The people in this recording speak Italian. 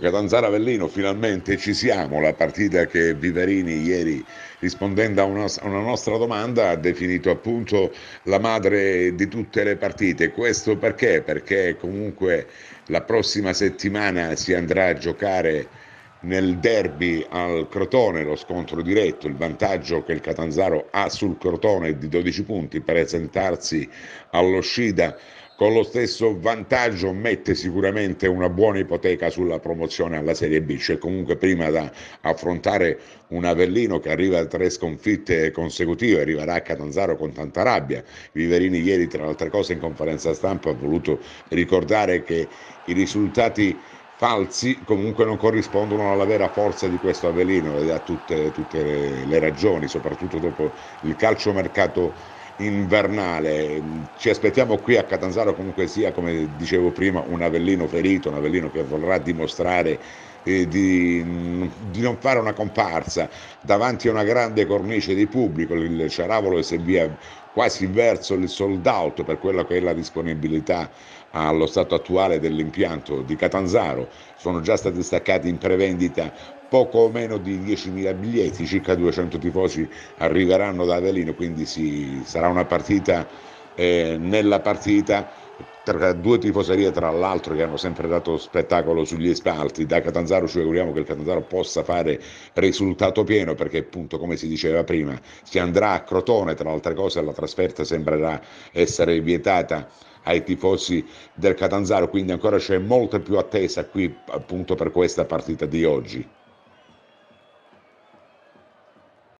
Catanzaro Avellino finalmente ci siamo, la partita che Viverini ieri rispondendo a una, a una, nostra domanda ha definito appunto la madre di tutte le partite, questo perché? Perché comunque la prossima settimana si andrà a giocare nel derby al Crotone, lo scontro diretto, il vantaggio che il Catanzaro ha sul Crotone di 12 punti per presentarsi allo con lo stesso vantaggio mette sicuramente una buona ipoteca sulla promozione alla Serie B, c'è cioè comunque prima da affrontare un Avellino che arriva a tre sconfitte consecutive, arriverà a Catanzaro con tanta rabbia. Viverini ieri tra le altre cose in conferenza stampa ha voluto ricordare che i risultati falsi comunque non corrispondono alla vera forza di questo Avellino ed ha tutte, tutte le ragioni, soprattutto dopo il calciomercato mercato invernale. Ci aspettiamo qui a Catanzaro comunque sia, come dicevo prima, un Avellino ferito, un Avellino che vorrà dimostrare eh, di, di, non fare una comparsa davanti a una grande cornice di pubblico, il Ciaravolo esibia quasi verso il sold out per quella che è la disponibilità allo stato attuale dell'impianto di Catanzaro, sono già stati staccati in prevendita poco meno di 10.000 biglietti, circa 200 tifosi arriveranno da Avelino, quindi si, sarà una partita eh, nella partita tra due tifoserie tra l'altro che hanno sempre dato spettacolo sugli spalti, da Catanzaro ci auguriamo che il Catanzaro possa fare risultato pieno perché appunto come si diceva prima si andrà a Crotone, tra le altre cose la trasferta sembrerà essere vietata ai tifosi del Catanzaro, quindi ancora c'è molta più attesa qui appunto per questa partita di oggi.